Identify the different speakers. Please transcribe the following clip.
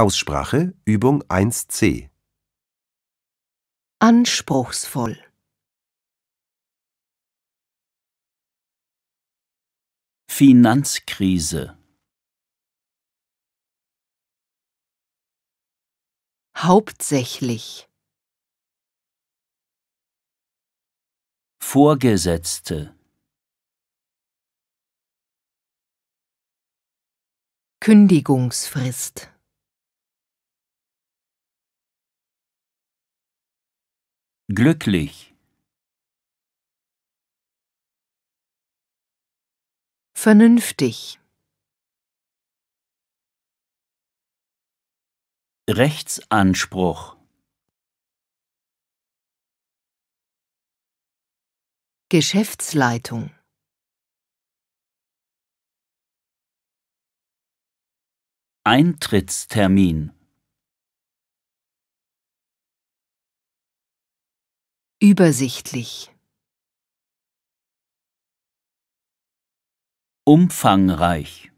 Speaker 1: Aussprache Übung 1c Anspruchsvoll Finanzkrise Hauptsächlich Vorgesetzte Kündigungsfrist Glücklich. Vernünftig. Rechtsanspruch. Geschäftsleitung. Eintrittstermin. Übersichtlich. Umfangreich.